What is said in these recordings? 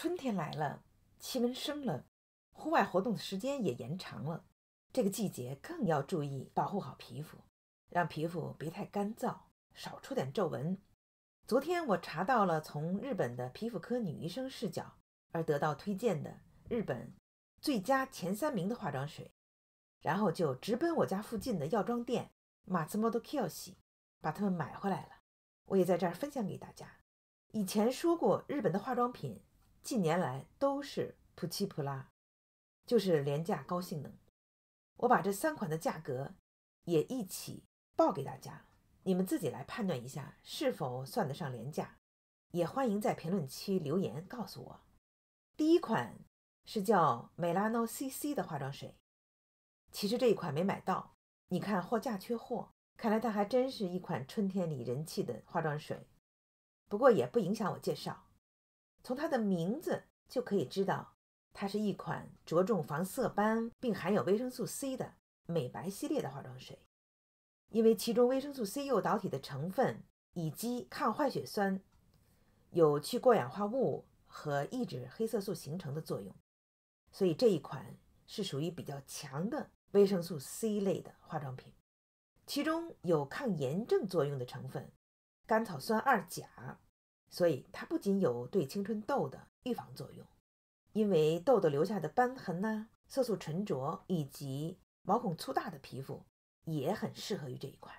春天来了，气温升了，户外活动的时间也延长了。这个季节更要注意保护好皮肤，让皮肤别太干燥，少出点皱纹。昨天我查到了从日本的皮肤科女医生视角而得到推荐的日本最佳前三名的化妆水，然后就直奔我家附近的药妆店马兹摩德 k i y o s 把它们买回来了。我也在这儿分享给大家。以前说过日本的化妆品。近年来都是普奇普拉，就是廉价高性能。我把这三款的价格也一起报给大家，你们自己来判断一下是否算得上廉价。也欢迎在评论区留言告诉我。第一款是叫美拉诺 CC 的化妆水，其实这一款没买到，你看货架缺货，看来它还真是一款春天里人气的化妆水。不过也不影响我介绍。从它的名字就可以知道，它是一款着重防色斑并含有维生素 C 的美白系列的化妆水。因为其中维生素 C 诱导体的成分以及抗坏血酸有去过氧化物和抑制黑色素形成的作用，所以这一款是属于比较强的维生素 C 类的化妆品。其中有抗炎症作用的成分甘草酸二钾。所以它不仅有对青春痘的预防作用，因为痘痘留下的斑痕呐，色素沉着以及毛孔粗大的皮肤也很适合于这一款。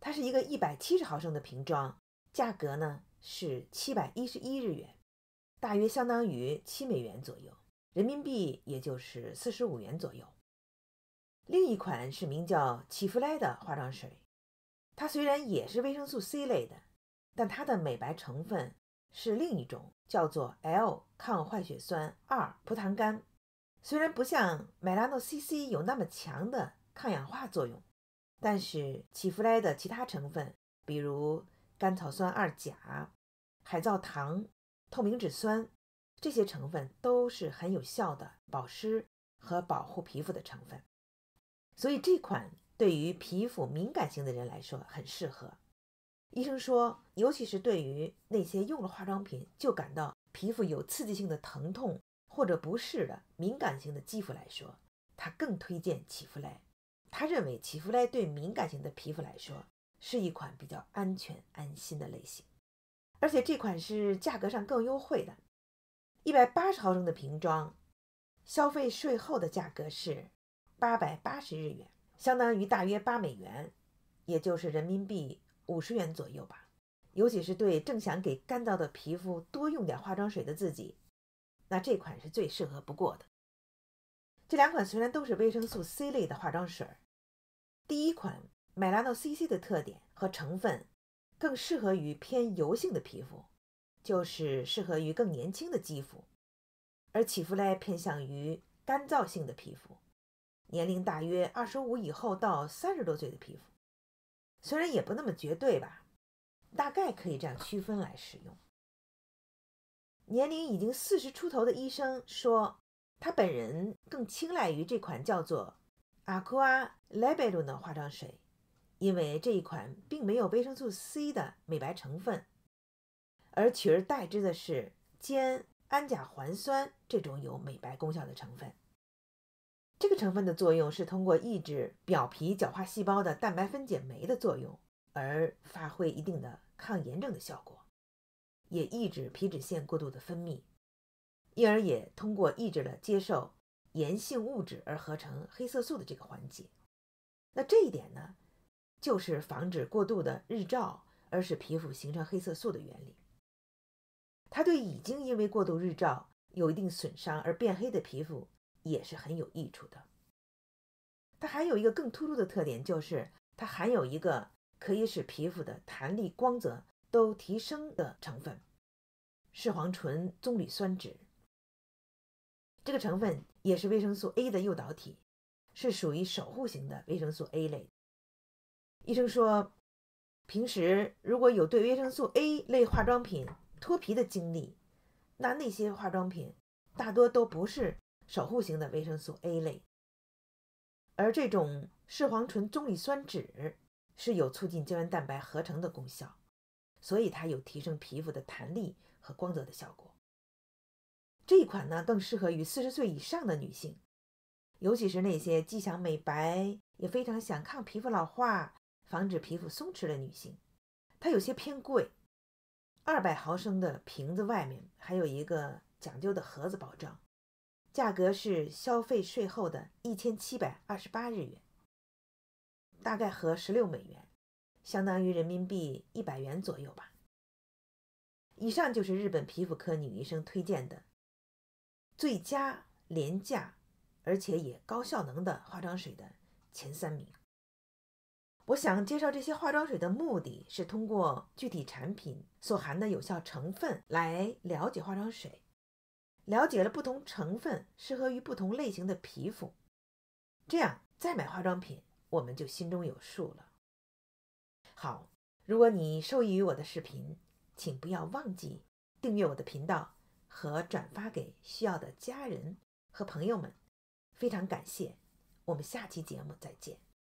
它是一个一百七十毫升的瓶装，价格呢是七百一十一日元，大约相当于七美元左右，人民币也就是四十五元左右。另一款是名叫启芙莱的化妆水，它虽然也是维生素 C 类的。但它的美白成分是另一种，叫做 L 抗坏血酸二葡糖苷。虽然不像麦拉诺 CC 有那么强的抗氧化作用，但是启芙莱的其他成分，比如甘草酸二钾、海藻糖、透明质酸，这些成分都是很有效的保湿和保护皮肤的成分。所以这款对于皮肤敏感型的人来说很适合。医生说，尤其是对于那些用了化妆品就感到皮肤有刺激性的疼痛或者不适的敏感型的肌肤来说，他更推荐启肤莱。他认为启肤莱对敏感型的皮肤来说是一款比较安全安心的类型，而且这款是价格上更优惠的，一百八十毫升的瓶装，消费税后的价格是八百八十日元，相当于大约八美元，也就是人民币。五十元左右吧，尤其是对正想给干燥的皮肤多用点化妆水的自己，那这款是最适合不过的。这两款虽然都是维生素 C 类的化妆水儿，第一款美拉诺 CC 的特点和成分更适合于偏油性的皮肤，就是适合于更年轻的肌肤，而启芙莱偏向于干燥性的皮肤，年龄大约二十五以后到三十多岁的皮肤。虽然也不那么绝对吧，大概可以这样区分来使用。年龄已经四十出头的医生说，他本人更青睐于这款叫做 Aqua l a b e l o n 的化妆水，因为这一款并没有维生素 C 的美白成分，而取而代之的是兼氨甲环酸这种有美白功效的成分。这个成分的作用是通过抑制表皮角化细胞的蛋白分解酶的作用，而发挥一定的抗炎症的效果，也抑制皮脂腺过度的分泌，因而也通过抑制了接受炎性物质而合成黑色素的这个环节。那这一点呢，就是防止过度的日照而使皮肤形成黑色素的原理。它对已经因为过度日照有一定损伤而变黑的皮肤。也是很有益处的。它还有一个更突出的特点，就是它含有一个可以使皮肤的弹力、光泽都提升的成分——视黄醇棕榈酸酯。这个成分也是维生素 A 的诱导体，是属于守护型的维生素 A 类。医生说，平时如果有对维生素 A 类化妆品脱皮的经历，那那些化妆品大多都不是。守护型的维生素 A 类，而这种视黄醇棕榈酸酯是有促进胶原蛋白合成的功效，所以它有提升皮肤的弹力和光泽的效果。这一款呢更适合于四十岁以上的女性，尤其是那些既想美白也非常想抗皮肤老化、防止皮肤松弛的女性。它有些偏贵，二百毫升的瓶子外面还有一个讲究的盒子包装。价格是消费税后的一千七百二十八日元，大概合十六美元，相当于人民币一百元左右吧。以上就是日本皮肤科女医生推荐的最佳、廉价而且也高效能的化妆水的前三名。我想介绍这些化妆水的目的是通过具体产品所含的有效成分来了解化妆水。了解了不同成分适合于不同类型的皮肤，这样再买化妆品我们就心中有数了。好，如果你受益于我的视频，请不要忘记订阅我的频道和转发给需要的家人和朋友们。非常感谢，我们下期节目再见。